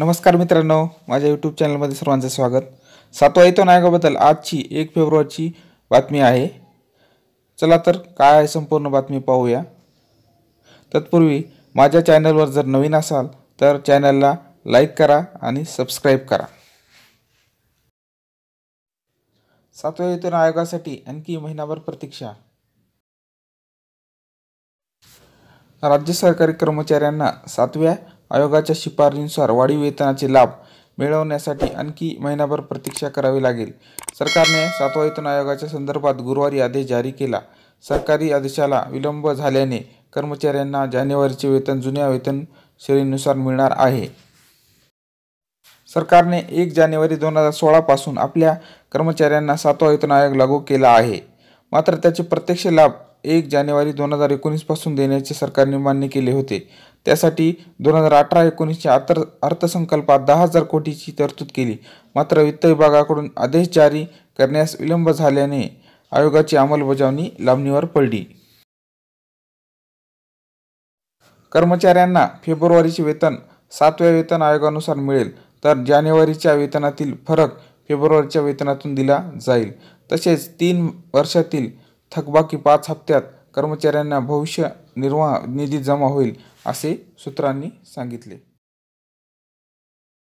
नमस्कार मित्रांनो माझ्या यूट्यूब चॅनलमध्ये सर्वांचं स्वागत सातवा येतो नायकाबद्दल आजची एक फेब्रुवारीची बातमी आहे चला तर काय आहे संपूर्ण बातमी पाहूया तत्पूर्वी माझ्या चॅनलवर जर नवीन असाल तर चॅनलला लाईक करा आणि सबस्क्राईब करा सातव्या वेतन आयोगासाठी आणखी महिनाभर प्रतीक्षा राज्य सरकारी कर्मचाऱ्यांना सातव्या आयोगाच्या शिफारशीनुसार वाढीव वेतनाचे लाभ मिळवण्यासाठी आणखी महिनाभर प्रतीक्षा करावी लागेल सरकारने सातवा वेतन आयोगाच्या संदर्भात गुरुवारी आदेश जारी केला सरकारी आदेशाला विलंब झाल्याने कर्मचाऱ्यांना जानेवारीचे वेतन जुन्या वेतन श्रेणीनुसार मिळणार आहे सरकारने एक जानेवारी दोन हजार सोळापासून आपल्या कर्मचाऱ्यांना सातवा वेतन आयोग लागू केला आहे मात्र त्याचे प्रत्यक्ष लाभ एक जानेवारी दोन हजार एकोणीसपासून देण्याचे सरकारने मान्य केले होते त्यासाठी दोन हजार अठरा एकोणीसच्या अर्थ अर्थसंकल्पात दहा हजार कोटीची तरतूद केली मात्र वित्त विभागाकडून आदेश जारी करण्यास विलंब झाल्याने आयोगाची अंमलबजावणी लांबणीवर पडली कर्मचाऱ्यांना फेब्रुवारीचे वेतन सातव्या वेतन आयोगानुसार मिळेल तर जानेवारीच्या वेतनातील फरक फेब्रुवारीच्या वेतनातून दिला जाईल तसेच तीन वर्षातील थकबाकी पाच हप्त्यात कर्मचाऱ्यांना भविष्य निर्वाह निधी जमा होईल असे सूत्रांनी सांगितले